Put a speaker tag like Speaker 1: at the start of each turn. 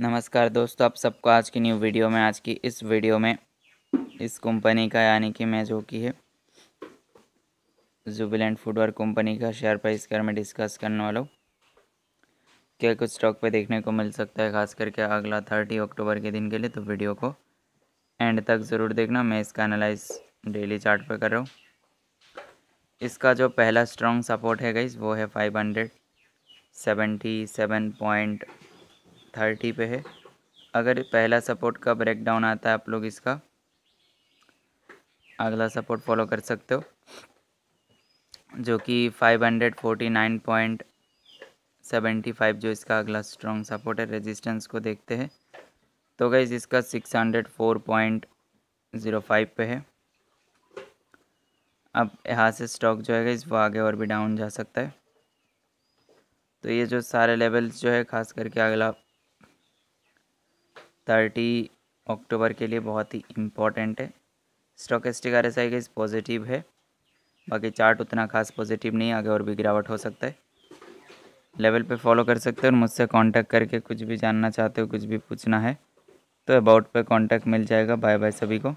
Speaker 1: नमस्कार दोस्तों आप सबको आज की न्यू वीडियो में आज की इस वीडियो में इस कंपनी का यानी कि मैं जो की है जुबिलेंट फूडवर कंपनी का शेयर प्राइस के मैं डिस्कस करने वाला हूँ क्या कुछ स्टॉक पे देखने को मिल सकता है खास करके अगला थर्टी अक्टूबर के दिन के लिए तो वीडियो को एंड तक ज़रूर देखना मैं इसका एनालाइज डेली चार्ट कर रहा हूँ इसका जो पहला स्ट्रॉन्ग सपोर्ट है गई वो है five hundred seventy seven point thirty पे है अगर पहला सपोर्ट का ब्रेकडाउन आता है आप लोग इसका अगला सपोर्ट फॉलो कर सकते हो जो कि five hundred forty nine point seventy five जो इसका अगला स्ट्रॉन्ग सपोर्ट है रेजिस्टेंस को देखते हैं तो गई इसका six hundred four point zero five पे है अब यहाँ से स्टॉक जो है इस वो आगे और भी डाउन जा सकता है तो ये जो सारे लेवल्स जो है खास करके अगला थर्टी अक्टूबर के लिए बहुत ही इम्पॉर्टेंट है stochastic R S I positive है बाकी चार्ट उतना खास पॉजिटिव नहीं आगे और भी गिरावट हो सकता है लेवल पे फॉलो कर सकते हो और मुझसे कांटेक्ट करके कुछ भी जानना चाहते हो कुछ भी पूछना है तो अबाउट पे कांटेक्ट मिल जाएगा बाय बाय सभी को